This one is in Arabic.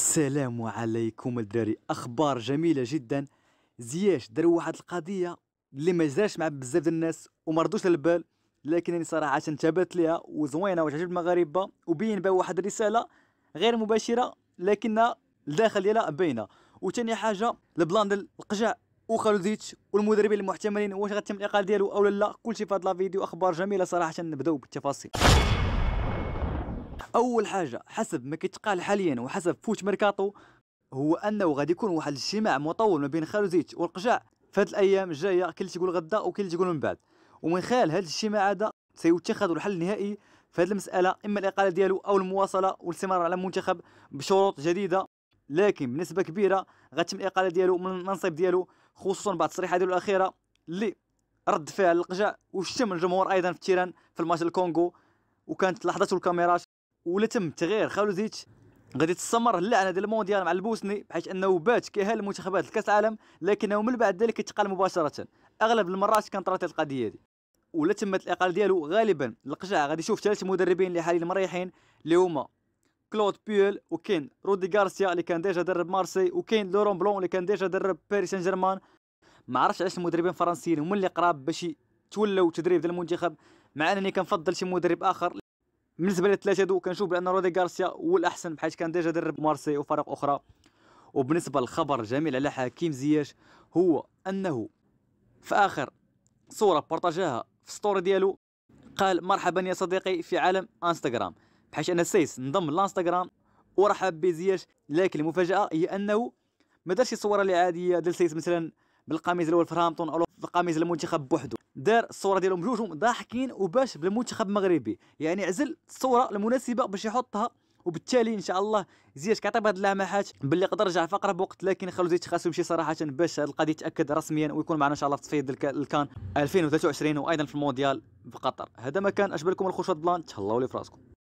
السلام عليكم الدراري اخبار جميله جدا زياش دار واحد القضيه اللي ما جراش مع بزاف ديال الناس وما ردوش للبال لكنني انا صراحه انتبهت ليها وزوينه وتعجب المغاربه وبين بها واحد الرساله غير مباشره لكنها الداخل ديالها باينه وثاني حاجه البلان ديال القجع وخالوزيتش والمدربين المحتملين واش غتم الاقاله ديالو او لا كلشي في هذا الفيديو اخبار جميله صراحه نبداو بالتفاصيل اول حاجه حسب ما كيتقال حاليا وحسب فوت ميركاتو هو انه غادي يكون واحد الاجتماع مطول ما بين خارزيتش والقجاع في هذه الايام الجايه كاين اللي تيقول غدا وكاين اللي تيقول من بعد ومن خلال هاد الاجتماع هذا سيتخذ الحل النهائي في هذه المساله اما الاقاله ديالو او المواصله والاستمرار على المنتخب بشروط جديده لكن بنسبه كبيره غتم الاقاله ديالو من المنصب ديالو خصوصا بعد التصريحات ديالو الاخيره اللي رد فيها القجع وشتم الجمهور ايضا في تيران في الماتش الكونغو وكانت لحظته الكاميرات ولا تم تغيير خالوزيتش غادي تستمر اللعنه ديال المونديال مع البوسني بحيث انه بات كيهال المنتخبات لكاس العالم لكنه من بعد ذلك اتقال مباشره اغلب المرات كنطرات القضيه دي ولا تمت الاقاله ديالو غالبا القجع غادي يشوف ثلاث مدربين اللي حاليا مريحين اللي هما كلود بيول وكاين رودي غارسيا اللي كان ديجا درب مارسي وكاين لورون بلون اللي كان ديجا درب باريس سان جيرمان ما عرفتش علاش المدربين الفرنسيين هما اللي قراب باش تولوا تدريب ديال المنتخب مع انني كنفضل شي مدرب اخر بالنسبه للثلاثه دو كنشوف بان رودي غارسيا هو الاحسن بحيث كان ديجا درب مارسي وفرق اخرى وبالنسبه للخبر الجميل على حكيم زياش هو انه في اخر صوره بارطاجاها في ستوري ديالو قال مرحبا يا صديقي في عالم انستغرام بحيث ان السيس انضم لانستغرام ورحب بزياش لكن المفاجاه هي انه ما دارش صوره اللي عاديه ديال سيس مثلا بالقميص الاول في هامبتون او بالقميص المنتخب بوحدو دار الصوره ديالهم بجوجهم ضاحكين وباش بالمنتخب المغربي يعني عزل الصوره المناسبه باش يحطها وبالتالي ان شاء الله زياش كيعطي بهاد اللمحات باللي قدر يرجع في اقرب وقت لكن خلو زيت خاصو يمشي صراحه باش هاد القضيه تاكد رسميا ويكون معنا ان شاء الله في تصفيات الكان 2023 وايضا في المونديال في قطر هذا ما كان اشبه لكم الخشوط بلان تهلاو لي فراسكم